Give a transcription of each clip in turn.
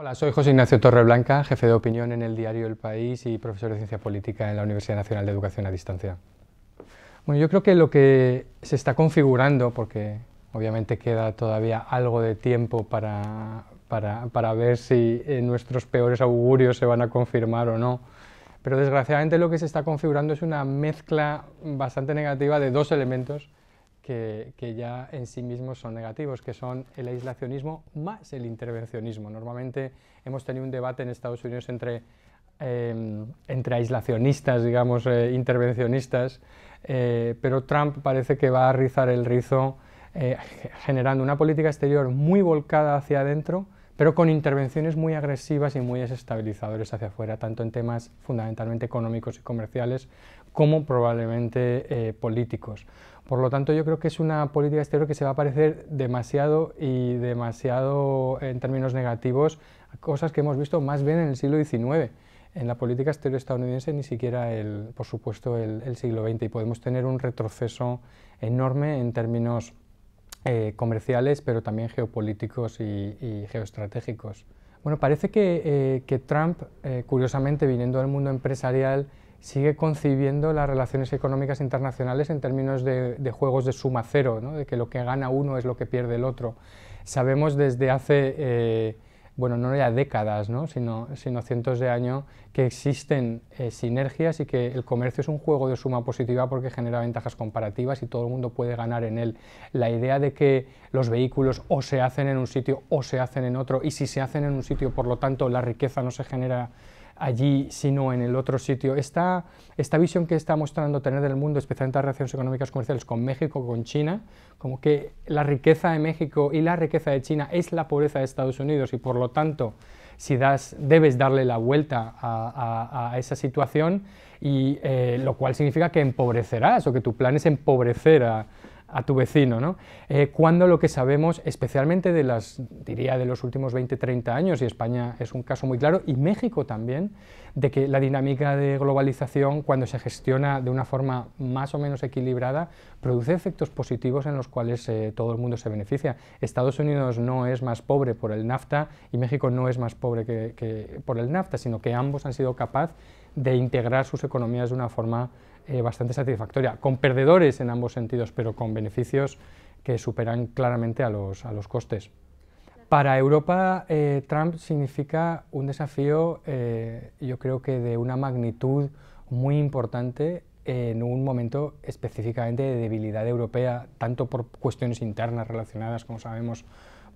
Hola, soy José Ignacio Torreblanca, jefe de opinión en el diario El País y profesor de Ciencia Política en la Universidad Nacional de Educación a Distancia. Bueno, yo creo que lo que se está configurando, porque obviamente queda todavía algo de tiempo para, para, para ver si nuestros peores augurios se van a confirmar o no, pero desgraciadamente lo que se está configurando es una mezcla bastante negativa de dos elementos que, ya en sí mismos son negativos, que son el aislacionismo más el intervencionismo. Normalmente hemos tenido un debate en Estados Unidos entre, em, entre aislacionistas, digamos, eh, intervencionistas, eh, pero Trump parece que va a rizar el rizo eh, generando una política exterior muy volcada hacia adentro, pero con intervenciones muy agresivas y muy desestabilizadores hacia afuera, tanto en temas fundamentalmente económicos y comerciales como probablemente políticos. Por lo tanto, yo creo que es una política exterior que se va a parecer demasiado y demasiado en términos negativos a cosas que hemos visto más bien en el siglo XIX. En la política exterior estadounidense ni siquiera, el, por supuesto, el, siglo XX y podemos tener un retroceso enorme en términos eh, comerciales, pero también geopolíticos y, geoestratégicos. Bueno, parece que, eh, Trump, eh, curiosamente viniendo del mundo empresarial, sigue concibiendo las relaciones económicas internacionales en términos de, juegos de suma cero, de que lo que gana uno es lo que pierde el otro. Sabemos desde hace, eh, bueno, no ya décadas, Sino, sino cientos de años, que existen eh, sinergias y que el comercio es un juego de suma positiva porque genera ventajas comparativas y todo el mundo puede ganar en él. La idea de que los vehículos o se hacen en un sitio o se hacen en otro, y si se hacen en un sitio, por lo tanto, la riqueza no se genera allí, sino en el otro sitio. Esta, esta visión que está mostrando tener del mundo, especialmente las relaciones económicas comerciales con México, con China, como que la riqueza de México y la riqueza de China es la pobreza de Estados Unidos y por lo tanto si das, debes darle la vuelta a, esa situación, y eh, lo cual significa que empobrecerás o que tu plan es empobrecer a, a tu vecino, ¿no? Eh, cuando lo que sabemos, especialmente de las, diría, de los últimos 20-30 años, y España es un caso muy claro, y México también, de que la dinámica de globalización, cuando se gestiona de una forma más o menos equilibrada, produce efectos positivos en los cuales eh, todo el mundo se beneficia. Estados Unidos no es más pobre por el NAFTA y México no es más pobre que, por el NAFTA, sino que ambos han sido capaces de integrar sus economías de una forma eh, bastante satisfactoria, con perdedores en ambos sentidos, pero con beneficios que superan claramente a los, costes. Para Europa, eh, Trump significa un desafío, eh, yo creo que de una magnitud muy importante en un momento específicamente de debilidad europea, tanto por cuestiones internas relacionadas, como sabemos,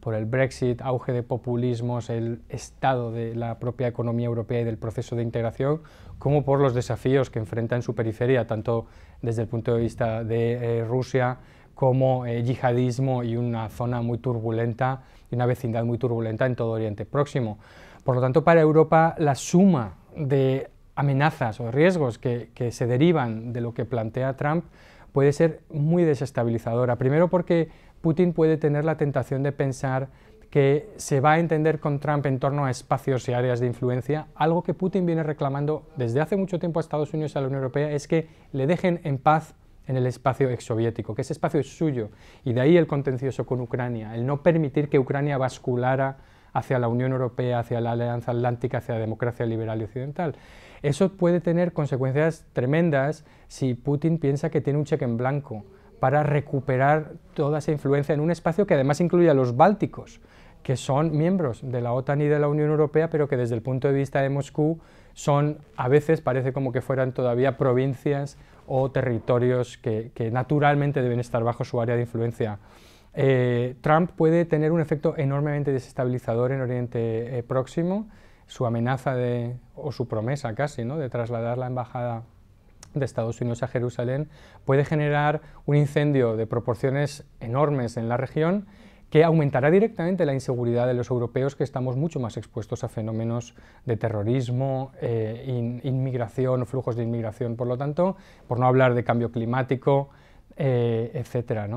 por el Brexit, auge de populismos, el estado de la propia economía europea y del proceso de integración, como por los desafíos que enfrenta en su periferia, tanto desde el punto de vista de eh, Rusia como eh, yihadismo y una zona muy turbulenta y una vecindad muy turbulenta en todo Oriente Próximo. Por lo tanto, para Europa la suma de amenazas o riesgos que, que se derivan de lo que plantea Trump puede ser muy desestabilizadora. Primero porque Putin puede tener la tentación de pensar que se va a entender con Trump en torno a espacios y áreas de influencia, algo que Putin viene reclamando desde hace mucho tiempo a Estados Unidos y a la Unión Europea es que le dejen en paz en el espacio exsoviético, que ese espacio es suyo, y de ahí el contencioso con Ucrania, el no permitir que Ucrania basculara hacia la Unión Europea, hacia la Alianza Atlántica, hacia la democracia liberal y occidental. Eso puede tener consecuencias tremendas si Putin piensa que tiene un cheque en blanco para recuperar toda esa influencia en un espacio que además incluye a los bálticos, que son miembros de la OTAN y de la Unión Europea, pero que desde el punto de vista de Moscú son, a veces parece como que fueran todavía provincias o territorios que, naturalmente deben estar bajo su área de influencia. Eh, Trump puede tener un efecto enormemente desestabilizador en Oriente eh, Próximo, su amenaza o su promesa casi, ¿no? de trasladar la embajada de Estados Unidos a Jerusalén puede generar un incendio de proporciones enormes en la región que aumentará directamente la inseguridad de los europeos que estamos mucho más expuestos a fenómenos de terrorismo, eh, inmigración, flujos de inmigración, por lo tanto, por no hablar de cambio climático, etc. Eh, etcétera.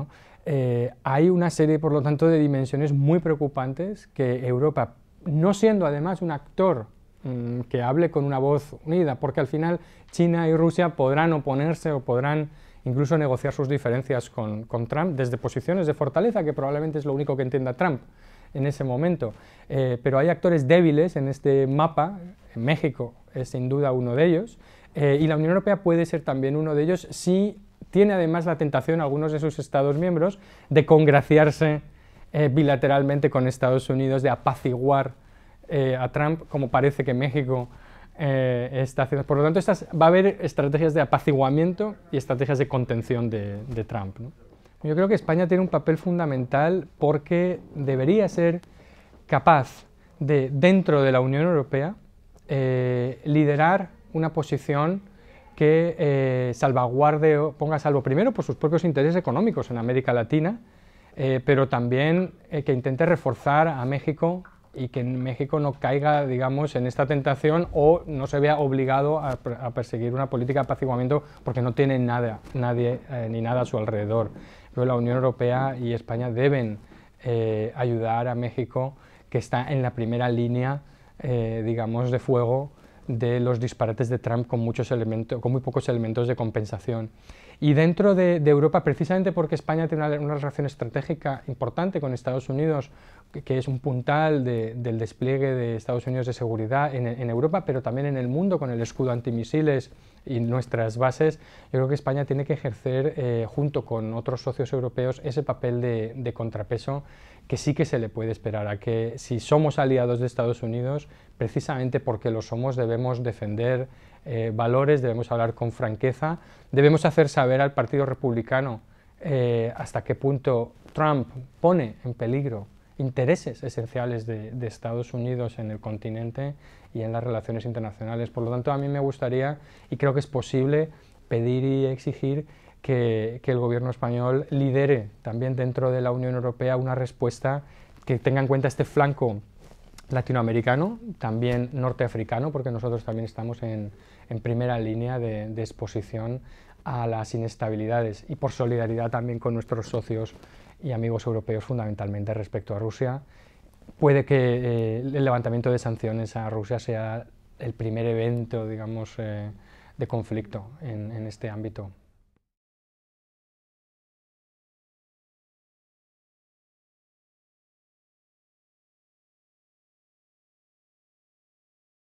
Eh, hay una serie, por lo tanto, de dimensiones muy preocupantes que Europa, no siendo además un actor Mm, que hable con una voz unida, porque al final China y Rusia podrán oponerse o podrán incluso negociar sus diferencias con, Trump desde posiciones de fortaleza, que probablemente es lo único que entienda Trump en ese momento. Eh, pero hay actores débiles en este mapa, México es sin duda uno de ellos, eh, y la Unión Europea puede ser también uno de ellos si tiene además la tentación, algunos de sus Estados miembros, de congraciarse eh, bilateralmente con Estados Unidos, de apaciguar eh, a Trump, como parece que México eh, está haciendo. Por lo tanto, va a haber estrategias de apaciguamiento y estrategias de contención de, Trump. Yo creo que España tiene un papel fundamental porque debería ser capaz de, dentro de la Unión Europea, eh, liderar una posición que eh, salvaguarde, ponga a salvo primero por sus propios intereses económicos en América Latina, pero también que intente reforzar a México y que México no caiga, digamos, en esta tentación o no se vea obligado a, perseguir una política de apaciguamiento porque no tiene nada, nadie eh, ni nada a su alrededor. Pero la Unión Europea y España deben eh, ayudar a México, que está en la primera línea, eh, digamos, de fuego de los disparates de Trump con, muchos elementos, con muy pocos elementos de compensación. Y dentro de, Europa, precisamente porque España tiene una, relación estratégica importante con Estados Unidos, que, es un puntal del despliegue de Estados Unidos de seguridad en, Europa, pero también en el mundo con el escudo antimisiles y nuestras bases, yo creo que España tiene que ejercer, eh, junto con otros socios europeos, ese papel de, de, contrapeso que sí que se le puede esperar, a que si somos aliados de Estados Unidos, precisamente porque lo somos debemos defender eh, valores, debemos hablar con franqueza, debemos hacer saber al Partido Republicano eh, hasta qué punto Trump pone en peligro intereses esenciales de, Estados Unidos en el continente y en las relaciones internacionales. Por lo tanto, a mí me gustaría, y creo que es posible, pedir y exigir que, que el gobierno español lidere también dentro de la Unión Europea una respuesta que tenga en cuenta este flanco latinoamericano, también norteafricano, porque nosotros también estamos en, en primera línea de, exposición a las inestabilidades y por solidaridad también con nuestros socios y amigos europeos fundamentalmente respecto a Rusia. Puede que eh, el levantamiento de sanciones a Rusia sea el primer evento, digamos, eh, de conflicto en este ámbito.